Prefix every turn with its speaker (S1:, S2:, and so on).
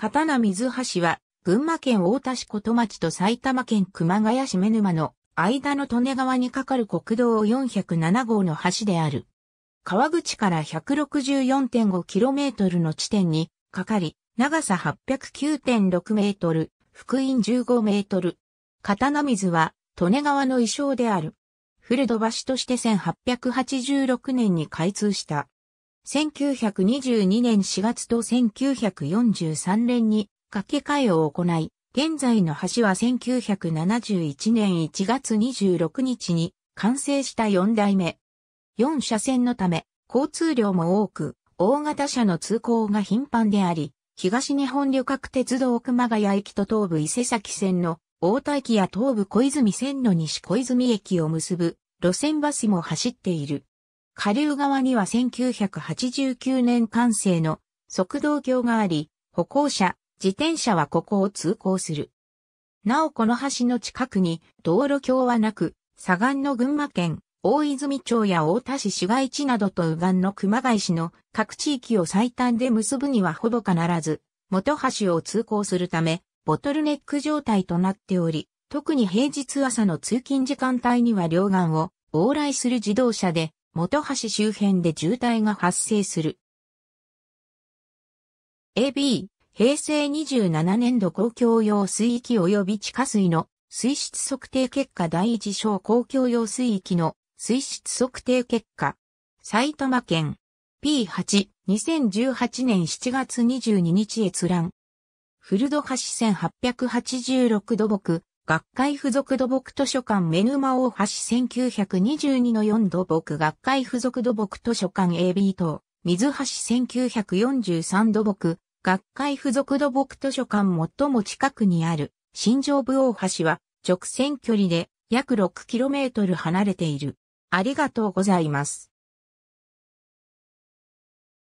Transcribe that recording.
S1: 刀水橋は、群馬県大田市琴町と埼玉県熊谷市目沼の間の利根川に架かる国道407号の橋である。川口から 164.5km の地点にかかり、長さ809.6メートル、福音15メートル。刀水は、利根川の衣装である。古戸橋として1886年に開通した。1922年4月と1943年に掛け替えを行い、現在の橋は1971年1月26日に完成した4代目。4車線のため、交通量も多く、大型車の通行が頻繁であり、東日本旅客鉄道熊谷駅と東武伊勢崎線の大田駅や東武小泉線の西小泉駅を結ぶ路線バスも走っている。下流側には1989年完成の速道橋があり、歩行者、自転車はここを通行する。なおこの橋の近くに道路橋はなく、左岸の群馬県、大泉町や大田市市街地などと右岸の熊谷市の各地域を最短で結ぶにはほぼ必ず、元橋を通行するため、ボトルネック状態となっており、特に平日朝の通勤時間帯には両岸を往来する自動車で元橋周辺で渋滞が発生する。AB、平成27年度公共用水域及び地下水の水質測定結果第一章公共用水域の水質測定結果。埼玉県 P8、2018年7月22日閲覧。古戸橋1886土木、学会附属土木図書館目沼大橋1922の4土木学会附属土木図書館 AB 等、水橋1943土木、学会附属土木図書館最も近くにある、新城部大橋は直線距離で約 6km 離れている。ありがとうございます。